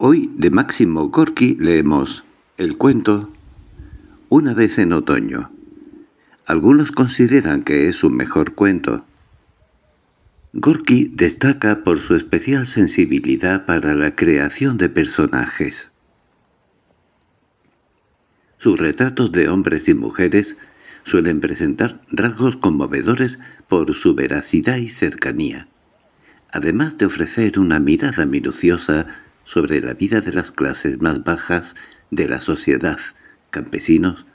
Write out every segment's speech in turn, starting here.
Hoy de Máximo Gorky leemos el cuento Una vez en otoño. Algunos consideran que es su mejor cuento. Gorky destaca por su especial sensibilidad para la creación de personajes. Sus retratos de hombres y mujeres suelen presentar rasgos conmovedores por su veracidad y cercanía, además de ofrecer una mirada minuciosa sobre la vida de las clases más bajas de la sociedad, campesinos,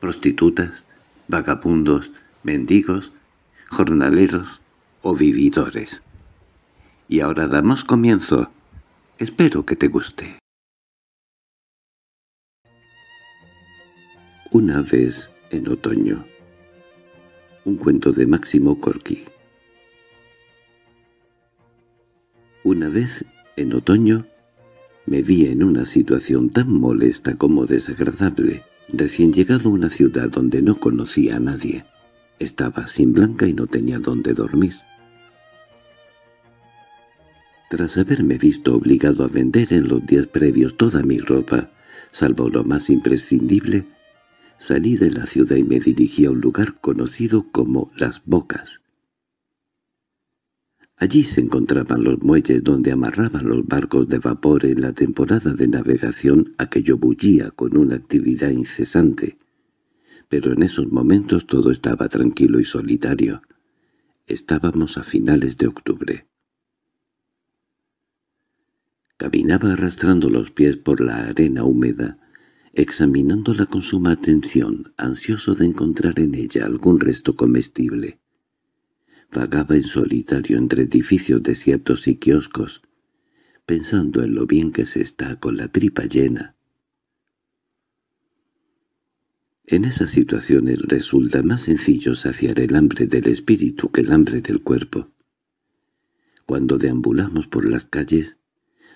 prostitutas, vagabundos, mendigos, jornaleros o vividores. Y ahora damos comienzo. Espero que te guste. Una vez en otoño. Un cuento de Máximo Corky. Una vez en otoño me vi en una situación tan molesta como desagradable, recién llegado a una ciudad donde no conocía a nadie. Estaba sin Blanca y no tenía dónde dormir. Tras haberme visto obligado a vender en los días previos toda mi ropa, salvo lo más imprescindible, salí de la ciudad y me dirigí a un lugar conocido como Las Bocas, Allí se encontraban los muelles donde amarraban los barcos de vapor en la temporada de navegación a yo bullía con una actividad incesante. Pero en esos momentos todo estaba tranquilo y solitario. Estábamos a finales de octubre. Caminaba arrastrando los pies por la arena húmeda, examinándola con suma atención, ansioso de encontrar en ella algún resto comestible vagaba en solitario entre edificios desiertos y kioscos, pensando en lo bien que se está con la tripa llena. En esas situaciones resulta más sencillo saciar el hambre del espíritu que el hambre del cuerpo. Cuando deambulamos por las calles,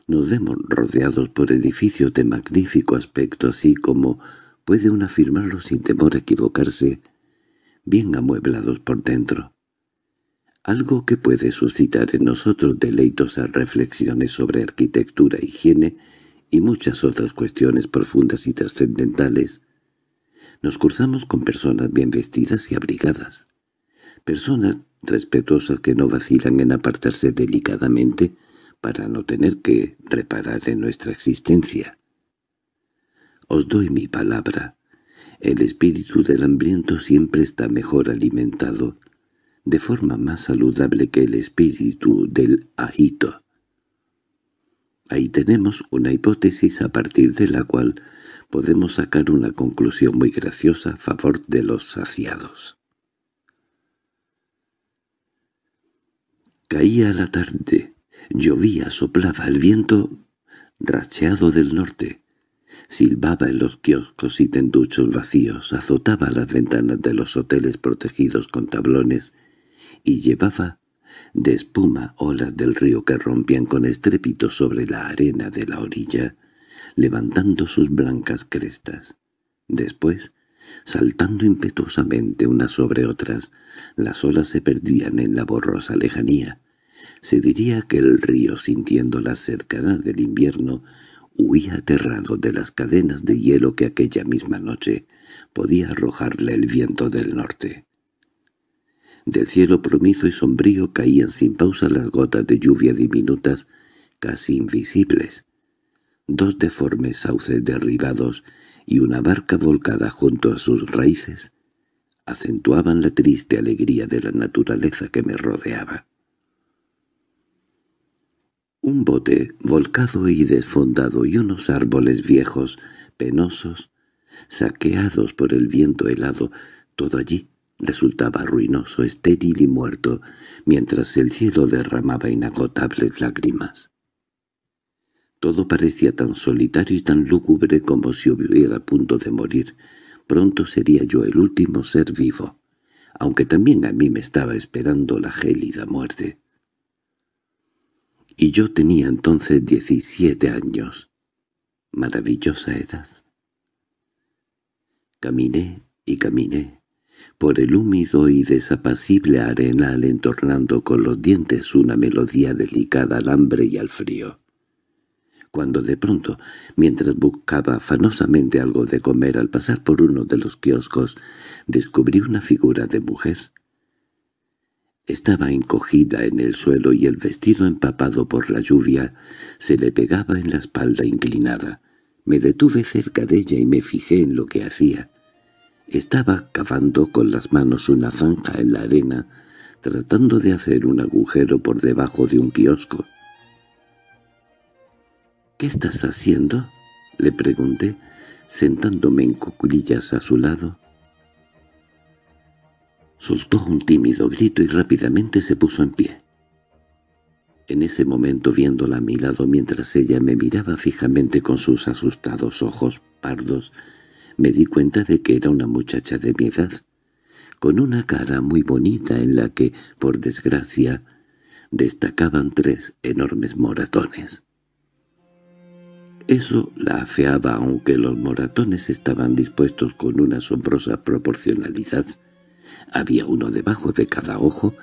nos vemos rodeados por edificios de magnífico aspecto, así como, puede uno afirmarlo sin temor a equivocarse, bien amueblados por dentro algo que puede suscitar en nosotros deleitosas reflexiones sobre arquitectura, higiene y muchas otras cuestiones profundas y trascendentales, nos cruzamos con personas bien vestidas y abrigadas, personas respetuosas que no vacilan en apartarse delicadamente para no tener que reparar en nuestra existencia. Os doy mi palabra. El espíritu del hambriento siempre está mejor alimentado de forma más saludable que el espíritu del ajito. Ahí tenemos una hipótesis a partir de la cual podemos sacar una conclusión muy graciosa a favor de los saciados. Caía la tarde, llovía, soplaba el viento racheado del norte, silbaba en los kioscos y tenduchos vacíos, azotaba las ventanas de los hoteles protegidos con tablones y llevaba de espuma olas del río que rompían con estrépito sobre la arena de la orilla, levantando sus blancas crestas. Después, saltando impetuosamente unas sobre otras, las olas se perdían en la borrosa lejanía. Se diría que el río, sintiendo la cercana del invierno, huía aterrado de las cadenas de hielo que aquella misma noche podía arrojarle el viento del norte. Del cielo plomizo y sombrío caían sin pausa las gotas de lluvia diminutas, casi invisibles. Dos deformes sauces derribados y una barca volcada junto a sus raíces acentuaban la triste alegría de la naturaleza que me rodeaba. Un bote volcado y desfondado y unos árboles viejos, penosos, saqueados por el viento helado, todo allí resultaba ruinoso, estéril y muerto, mientras el cielo derramaba inagotables lágrimas. Todo parecía tan solitario y tan lúgubre como si hubiera a punto de morir. Pronto sería yo el último ser vivo, aunque también a mí me estaba esperando la gélida muerte. Y yo tenía entonces diecisiete años. Maravillosa edad. Caminé y caminé por el húmido y desapacible arenal entornando con los dientes una melodía delicada al hambre y al frío. Cuando de pronto, mientras buscaba afanosamente algo de comer al pasar por uno de los kioscos, descubrí una figura de mujer. Estaba encogida en el suelo y el vestido empapado por la lluvia se le pegaba en la espalda inclinada. Me detuve cerca de ella y me fijé en lo que hacía. Estaba cavando con las manos una zanja en la arena, tratando de hacer un agujero por debajo de un kiosco. —¿Qué estás haciendo? —le pregunté, sentándome en cuclillas a su lado. Soltó un tímido grito y rápidamente se puso en pie. En ese momento viéndola a mi lado mientras ella me miraba fijamente con sus asustados ojos pardos, me di cuenta de que era una muchacha de mi edad, con una cara muy bonita en la que, por desgracia, destacaban tres enormes moratones. Eso la afeaba aunque los moratones estaban dispuestos con una asombrosa proporcionalidad. Había uno debajo de cada ojo,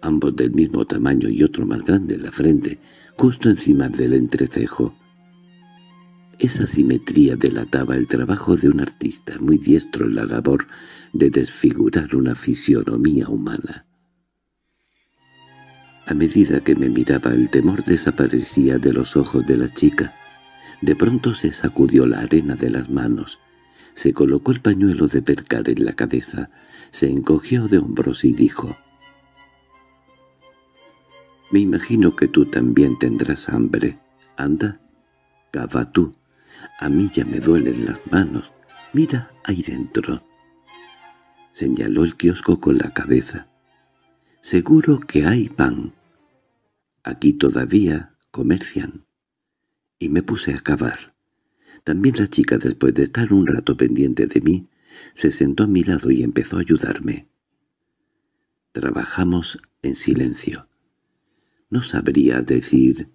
ambos del mismo tamaño y otro más grande en la frente, justo encima del entrecejo. Esa simetría delataba el trabajo de un artista muy diestro en la labor de desfigurar una fisionomía humana. A medida que me miraba el temor desaparecía de los ojos de la chica. De pronto se sacudió la arena de las manos, se colocó el pañuelo de percar en la cabeza, se encogió de hombros y dijo, «Me imagino que tú también tendrás hambre. Anda, cava tú». A mí ya me duelen las manos. Mira ahí dentro. Señaló el kiosco con la cabeza. Seguro que hay pan. Aquí todavía comercian. Y me puse a cavar. También la chica, después de estar un rato pendiente de mí, se sentó a mi lado y empezó a ayudarme. Trabajamos en silencio. No sabría decir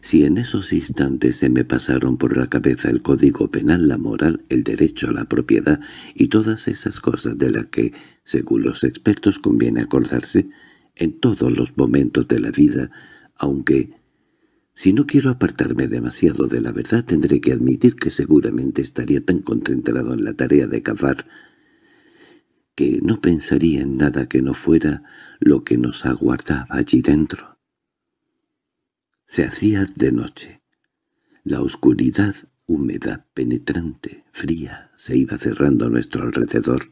si en esos instantes se me pasaron por la cabeza el código penal, la moral, el derecho a la propiedad y todas esas cosas de las que, según los expertos, conviene acordarse en todos los momentos de la vida, aunque, si no quiero apartarme demasiado de la verdad, tendré que admitir que seguramente estaría tan concentrado en la tarea de cavar que no pensaría en nada que no fuera lo que nos aguardaba allí dentro. Se hacía de noche. La oscuridad húmeda, penetrante, fría, se iba cerrando a nuestro alrededor.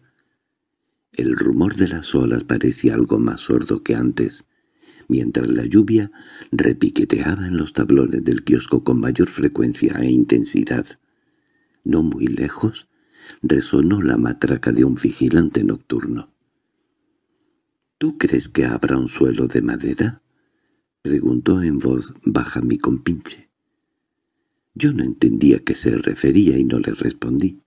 El rumor de las olas parecía algo más sordo que antes, mientras la lluvia repiqueteaba en los tablones del kiosco con mayor frecuencia e intensidad. No muy lejos resonó la matraca de un vigilante nocturno. —¿Tú crees que habrá un suelo de madera? —preguntó en voz baja mi compinche. Yo no entendía a qué se refería y no le respondí.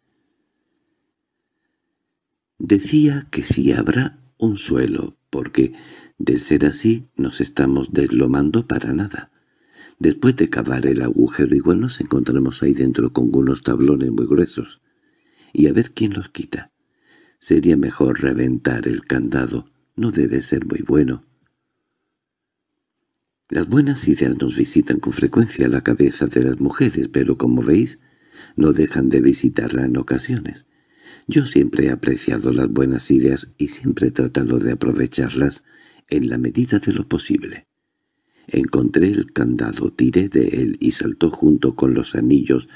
Decía que si habrá un suelo, porque, de ser así, nos estamos deslomando para nada. Después de cavar el agujero igual nos encontramos ahí dentro con unos tablones muy gruesos. Y a ver quién los quita. Sería mejor reventar el candado. No debe ser muy bueno. Las buenas ideas nos visitan con frecuencia la cabeza de las mujeres, pero como veis, no dejan de visitarla en ocasiones. Yo siempre he apreciado las buenas ideas y siempre he tratado de aprovecharlas en la medida de lo posible. Encontré el candado, tiré de él y saltó junto con los anillos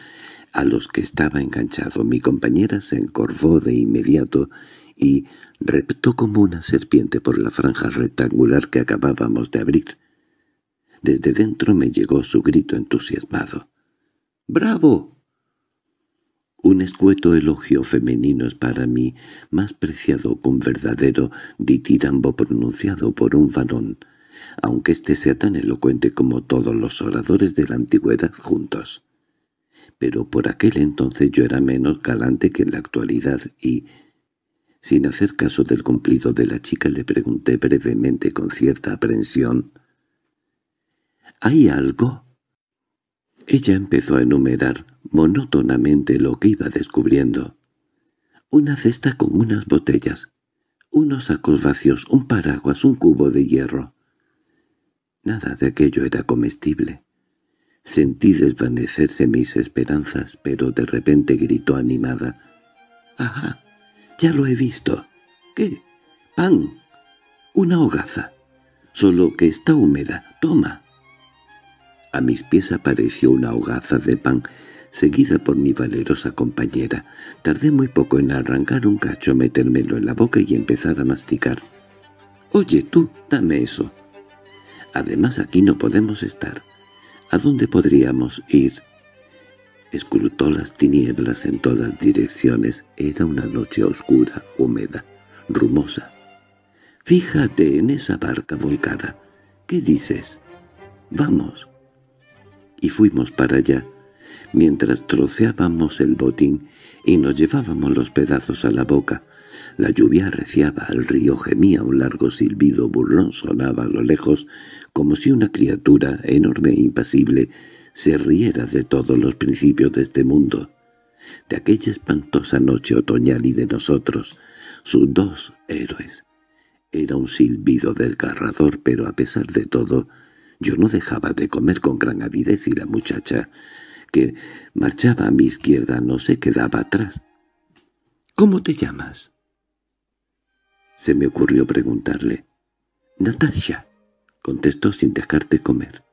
a los que estaba enganchado. Mi compañera se encorvó de inmediato y reptó como una serpiente por la franja rectangular que acabábamos de abrir. Desde dentro me llegó su grito entusiasmado. —¡Bravo! Un escueto elogio femenino es para mí más preciado que un verdadero ditirambo pronunciado por un varón, aunque éste sea tan elocuente como todos los oradores de la antigüedad juntos. Pero por aquel entonces yo era menos galante que en la actualidad y, sin hacer caso del cumplido de la chica, le pregunté brevemente con cierta aprensión — hay algo. Ella empezó a enumerar monótonamente lo que iba descubriendo. Una cesta con unas botellas, unos sacos vacíos, un paraguas, un cubo de hierro. Nada de aquello era comestible. Sentí desvanecerse mis esperanzas, pero de repente gritó animada. —¡Ajá! ¡Ya lo he visto! —¿Qué? —¡Pan! —Una hogaza. Solo que está húmeda. Toma. A mis pies apareció una hogaza de pan, seguida por mi valerosa compañera. Tardé muy poco en arrancar un cacho, metérmelo en la boca y empezar a masticar. «Oye, tú, dame eso». «Además aquí no podemos estar. ¿A dónde podríamos ir?» Escrutó las tinieblas en todas direcciones. Era una noche oscura, húmeda, rumosa. «Fíjate en esa barca volcada. ¿Qué dices?» «Vamos» y fuimos para allá, mientras troceábamos el botín y nos llevábamos los pedazos a la boca. La lluvia arreciaba, el río gemía, un largo silbido burlón sonaba a lo lejos, como si una criatura enorme e impasible se riera de todos los principios de este mundo, de aquella espantosa noche otoñal y de nosotros, sus dos héroes. Era un silbido desgarrador, pero a pesar de todo, yo no dejaba de comer con gran avidez y la muchacha, que marchaba a mi izquierda, no se quedaba atrás. —¿Cómo te llamas? Se me ocurrió preguntarle. —Natasha —contestó sin dejarte comer.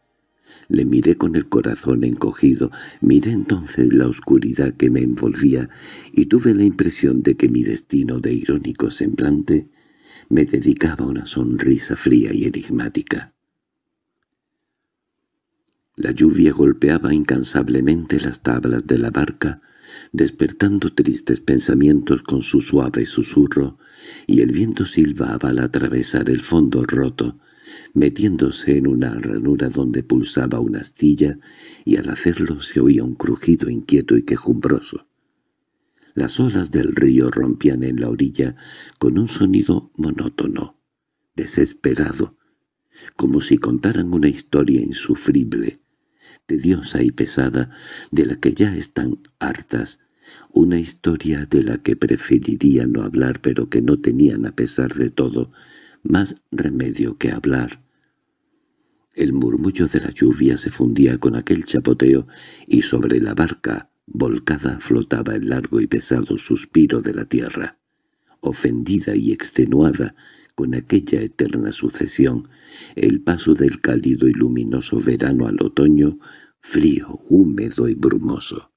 Le miré con el corazón encogido, miré entonces la oscuridad que me envolvía y tuve la impresión de que mi destino de irónico semblante me dedicaba una sonrisa fría y enigmática. La lluvia golpeaba incansablemente las tablas de la barca, despertando tristes pensamientos con su suave susurro, y el viento silbaba al atravesar el fondo roto, metiéndose en una ranura donde pulsaba una astilla, y al hacerlo se oía un crujido inquieto y quejumbroso. Las olas del río rompían en la orilla con un sonido monótono, desesperado, como si contaran una historia insufrible, tediosa y pesada, de la que ya están hartas, una historia de la que preferiría no hablar pero que no tenían a pesar de todo más remedio que hablar. El murmullo de la lluvia se fundía con aquel chapoteo y sobre la barca volcada flotaba el largo y pesado suspiro de la tierra ofendida y extenuada con aquella eterna sucesión, el paso del cálido y luminoso verano al otoño, frío, húmedo y brumoso.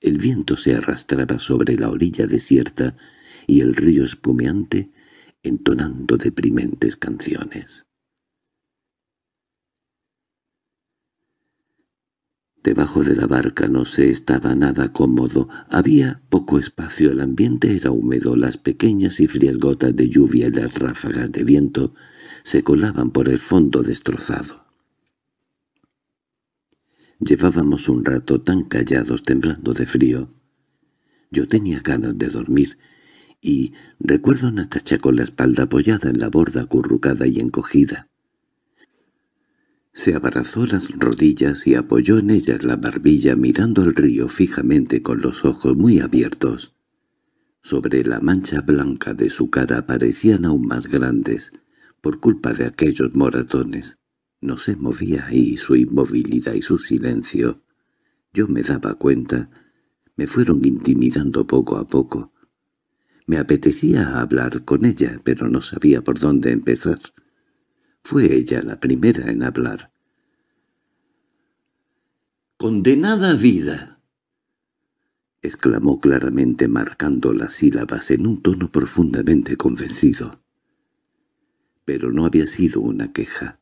El viento se arrastraba sobre la orilla desierta y el río espumeante, entonando deprimentes canciones. Debajo de la barca no se estaba nada cómodo, había poco espacio, el ambiente era húmedo, las pequeñas y frías gotas de lluvia y las ráfagas de viento se colaban por el fondo destrozado. Llevábamos un rato tan callados temblando de frío. Yo tenía ganas de dormir, y recuerdo a Natacha con la espalda apoyada en la borda acurrucada y encogida. Se abrazó las rodillas y apoyó en ellas la barbilla mirando al río fijamente con los ojos muy abiertos. Sobre la mancha blanca de su cara parecían aún más grandes, por culpa de aquellos moratones. No se movía ahí su inmovilidad y su silencio. Yo me daba cuenta. Me fueron intimidando poco a poco. Me apetecía hablar con ella, pero no sabía por dónde empezar. Fue ella la primera en hablar. —¡Condenada vida! —exclamó claramente marcando las sílabas en un tono profundamente convencido. Pero no había sido una queja.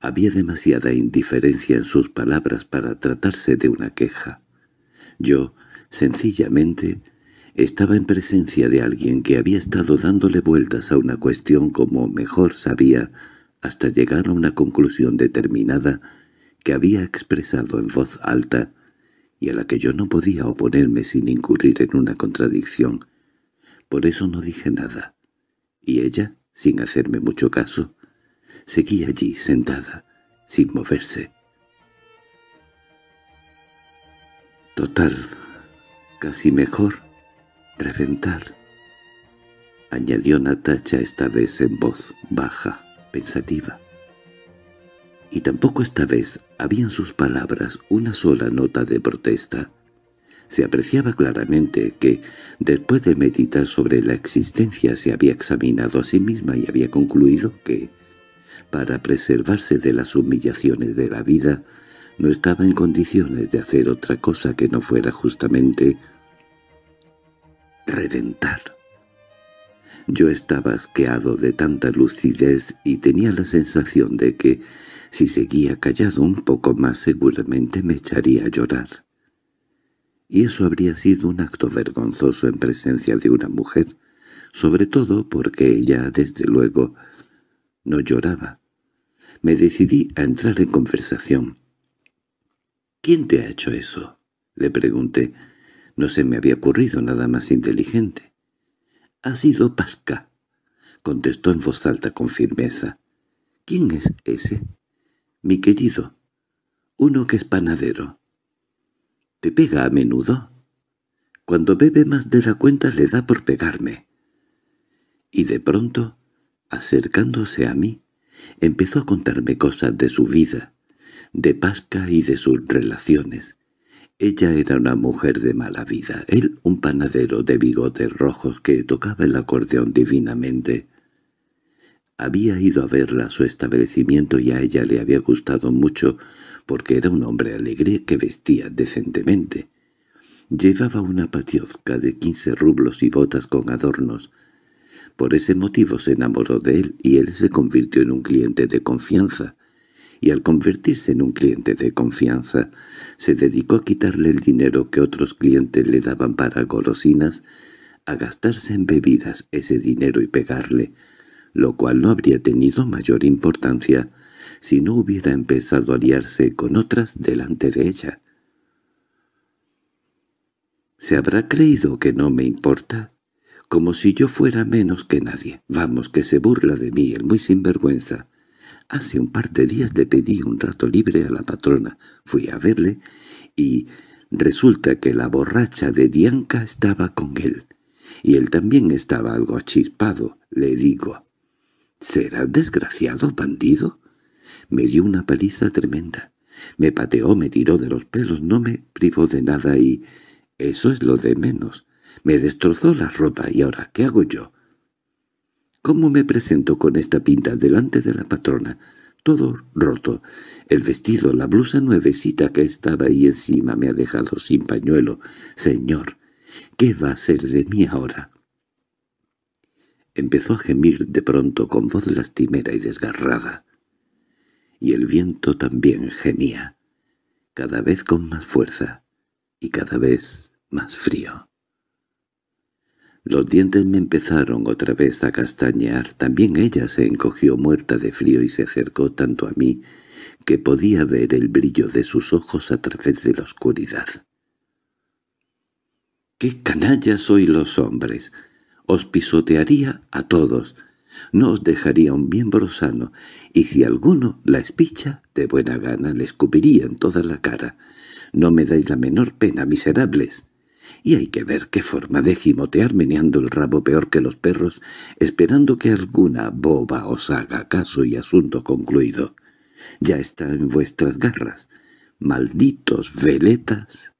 Había demasiada indiferencia en sus palabras para tratarse de una queja. Yo, sencillamente, estaba en presencia de alguien que había estado dándole vueltas a una cuestión como mejor sabía hasta llegar a una conclusión determinada que había expresado en voz alta y a la que yo no podía oponerme sin incurrir en una contradicción. Por eso no dije nada. Y ella, sin hacerme mucho caso, seguía allí sentada, sin moverse. Total, casi mejor, reventar, añadió Natacha esta vez en voz baja pensativa. Y tampoco esta vez había en sus palabras una sola nota de protesta. Se apreciaba claramente que, después de meditar sobre la existencia, se había examinado a sí misma y había concluido que, para preservarse de las humillaciones de la vida, no estaba en condiciones de hacer otra cosa que no fuera justamente reventar. Yo estaba asqueado de tanta lucidez y tenía la sensación de que, si seguía callado un poco más seguramente me echaría a llorar. Y eso habría sido un acto vergonzoso en presencia de una mujer, sobre todo porque ella, desde luego, no lloraba. Me decidí a entrar en conversación. —¿Quién te ha hecho eso? —le pregunté. No se me había ocurrido nada más inteligente. —Ha sido Pasca —contestó en voz alta con firmeza. —¿Quién es ese? —Mi querido. —Uno que es panadero. —¿Te pega a menudo? Cuando bebe más de la cuenta le da por pegarme. Y de pronto, acercándose a mí, empezó a contarme cosas de su vida, de Pasca y de sus relaciones. Ella era una mujer de mala vida, él un panadero de bigotes rojos que tocaba el acordeón divinamente. Había ido a verla a su establecimiento y a ella le había gustado mucho porque era un hombre alegre que vestía decentemente. Llevaba una patiozca de quince rublos y botas con adornos. Por ese motivo se enamoró de él y él se convirtió en un cliente de confianza y al convertirse en un cliente de confianza, se dedicó a quitarle el dinero que otros clientes le daban para golosinas, a gastarse en bebidas ese dinero y pegarle, lo cual no habría tenido mayor importancia si no hubiera empezado a aliarse con otras delante de ella. ¿Se habrá creído que no me importa? Como si yo fuera menos que nadie. Vamos, que se burla de mí el muy sinvergüenza. Hace un par de días le pedí un rato libre a la patrona, fui a verle y resulta que la borracha de Dianca estaba con él, y él también estaba algo achispado, le digo. —¿Será desgraciado, bandido? Me dio una paliza tremenda. Me pateó, me tiró de los pelos, no me privó de nada y... Eso es lo de menos. Me destrozó la ropa y ahora, ¿qué hago yo? ¿Cómo me presento con esta pinta delante de la patrona? Todo roto. El vestido, la blusa nuevecita que estaba ahí encima me ha dejado sin pañuelo. Señor, ¿qué va a ser de mí ahora? Empezó a gemir de pronto con voz lastimera y desgarrada. Y el viento también gemía, cada vez con más fuerza y cada vez más frío. Los dientes me empezaron otra vez a castañear. También ella se encogió muerta de frío y se acercó tanto a mí que podía ver el brillo de sus ojos a través de la oscuridad. —¡Qué canallas soy los hombres! Os pisotearía a todos. No os dejaría un miembro sano, y si alguno la espicha, de buena gana le escupiría en toda la cara. No me dais la menor pena, miserables y hay que ver qué forma de gimotear meneando el rabo peor que los perros, esperando que alguna boba os haga caso y asunto concluido. Ya está en vuestras garras. ¡Malditos veletas!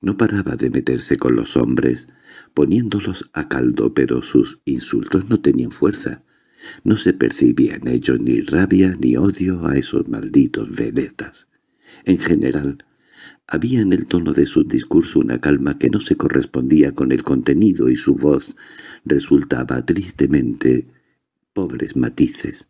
No paraba de meterse con los hombres, poniéndolos a caldo, pero sus insultos no tenían fuerza. No se percibía en ellos ni rabia ni odio a esos malditos veletas. En general, había en el tono de su discurso una calma que no se correspondía con el contenido y su voz resultaba tristemente pobres matices.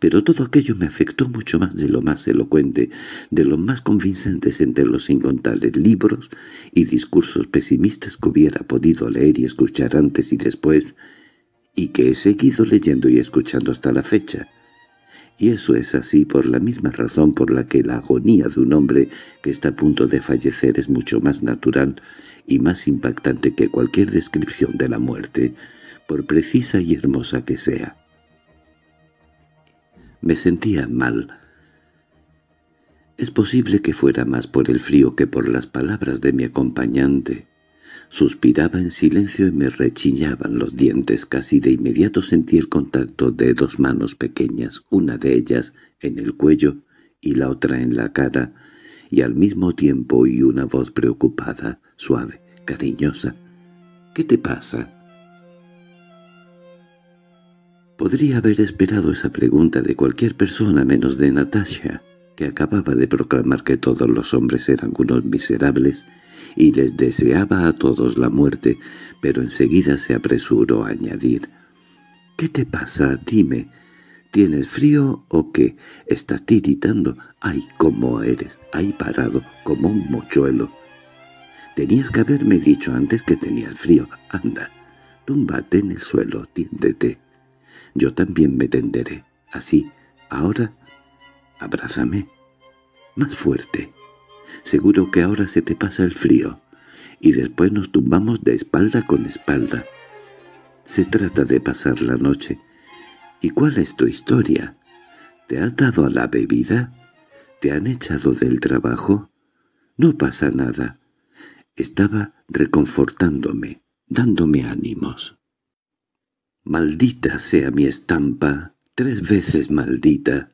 Pero todo aquello me afectó mucho más de lo más elocuente, de lo más convincentes entre los incontables libros y discursos pesimistas que hubiera podido leer y escuchar antes y después, y que he seguido leyendo y escuchando hasta la fecha y eso es así por la misma razón por la que la agonía de un hombre que está a punto de fallecer es mucho más natural y más impactante que cualquier descripción de la muerte, por precisa y hermosa que sea. Me sentía mal. Es posible que fuera más por el frío que por las palabras de mi acompañante, Suspiraba en silencio y me rechillaban los dientes. Casi de inmediato sentí el contacto de dos manos pequeñas, una de ellas en el cuello y la otra en la cara, y al mismo tiempo oí una voz preocupada, suave, cariñosa. «¿Qué te pasa?» Podría haber esperado esa pregunta de cualquier persona menos de Natasha que acababa de proclamar que todos los hombres eran unos miserables, y les deseaba a todos la muerte, pero enseguida se apresuró a añadir. —¿Qué te pasa? Dime. ¿Tienes frío o qué? ¿Estás tiritando? ¡Ay, cómo eres! ¡Ay, parado! ¡Como un mochuelo! Tenías que haberme dicho antes que tenías frío. Anda, túmbate en el suelo, tiéndete. Yo también me tenderé. Así, ahora Abrázame. Más fuerte. Seguro que ahora se te pasa el frío. Y después nos tumbamos de espalda con espalda. Se trata de pasar la noche. ¿Y cuál es tu historia? ¿Te has dado a la bebida? ¿Te han echado del trabajo? No pasa nada. Estaba reconfortándome, dándome ánimos. Maldita sea mi estampa, tres veces maldita.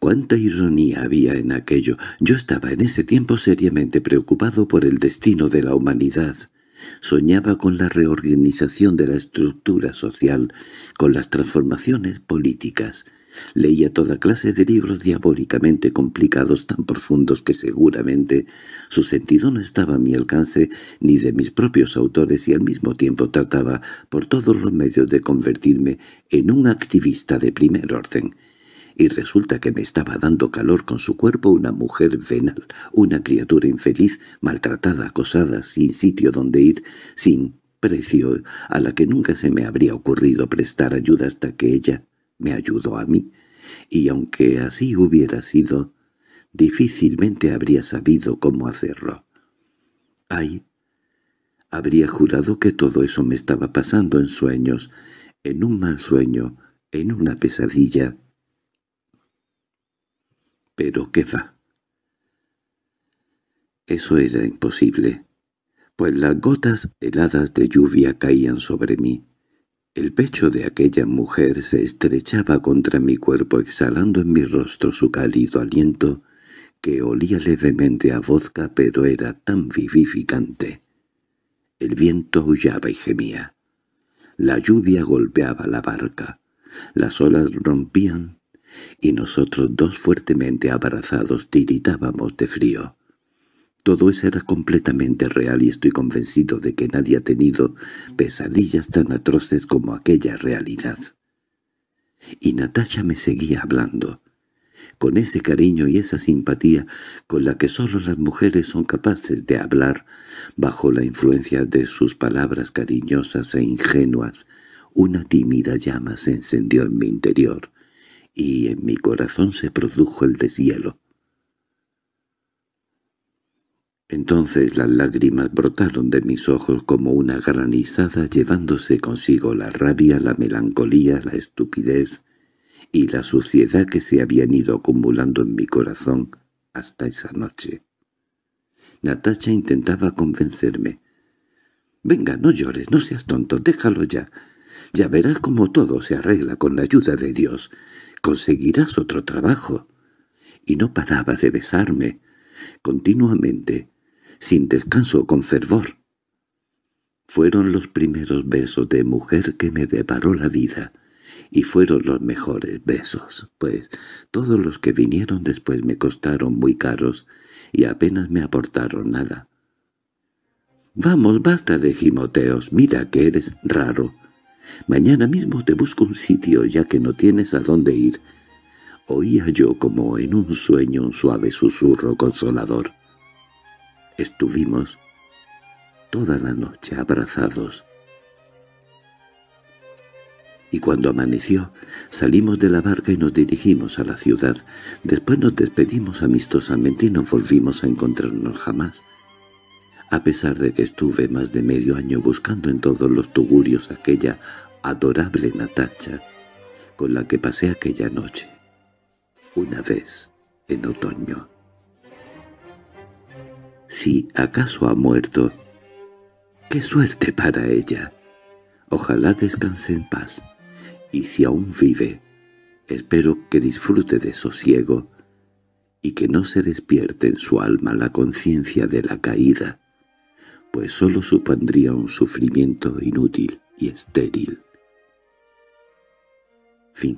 Cuánta ironía había en aquello. Yo estaba en ese tiempo seriamente preocupado por el destino de la humanidad. Soñaba con la reorganización de la estructura social, con las transformaciones políticas. Leía toda clase de libros diabólicamente complicados tan profundos que seguramente su sentido no estaba a mi alcance ni de mis propios autores y al mismo tiempo trataba por todos los medios de convertirme en un activista de primer orden y resulta que me estaba dando calor con su cuerpo una mujer venal, una criatura infeliz, maltratada, acosada, sin sitio donde ir, sin precio, a la que nunca se me habría ocurrido prestar ayuda hasta que ella me ayudó a mí, y aunque así hubiera sido, difícilmente habría sabido cómo hacerlo. Ay, habría jurado que todo eso me estaba pasando en sueños, en un mal sueño, en una pesadilla. Pero qué va. Eso era imposible, pues las gotas heladas de lluvia caían sobre mí. El pecho de aquella mujer se estrechaba contra mi cuerpo exhalando en mi rostro su cálido aliento que olía levemente a vodka pero era tan vivificante. El viento aullaba y gemía. La lluvia golpeaba la barca. Las olas rompían y nosotros dos fuertemente abrazados tiritábamos de frío. Todo eso era completamente real y estoy convencido de que nadie ha tenido pesadillas tan atroces como aquella realidad. Y Natasha me seguía hablando, con ese cariño y esa simpatía con la que solo las mujeres son capaces de hablar bajo la influencia de sus palabras cariñosas e ingenuas, una tímida llama se encendió en mi interior, y en mi corazón se produjo el deshielo. Entonces las lágrimas brotaron de mis ojos como una granizada llevándose consigo la rabia, la melancolía, la estupidez y la suciedad que se habían ido acumulando en mi corazón hasta esa noche. Natacha intentaba convencerme. «Venga, no llores, no seas tonto, déjalo ya. Ya verás cómo todo se arregla con la ayuda de Dios conseguirás otro trabajo. Y no paraba de besarme, continuamente, sin descanso, con fervor. Fueron los primeros besos de mujer que me deparó la vida, y fueron los mejores besos, pues todos los que vinieron después me costaron muy caros y apenas me aportaron nada. «Vamos, basta de gimoteos, mira que eres raro», Mañana mismo te busco un sitio ya que no tienes a dónde ir. Oía yo como en un sueño un suave susurro consolador. Estuvimos toda la noche abrazados. Y cuando amaneció, salimos de la barca y nos dirigimos a la ciudad. Después nos despedimos amistosamente y no volvimos a encontrarnos jamás a pesar de que estuve más de medio año buscando en todos los tugurios aquella adorable Natacha con la que pasé aquella noche, una vez en otoño. Si acaso ha muerto, ¡qué suerte para ella! Ojalá descanse en paz, y si aún vive, espero que disfrute de sosiego y que no se despierte en su alma la conciencia de la caída pues sólo supondría un sufrimiento inútil y estéril. Fin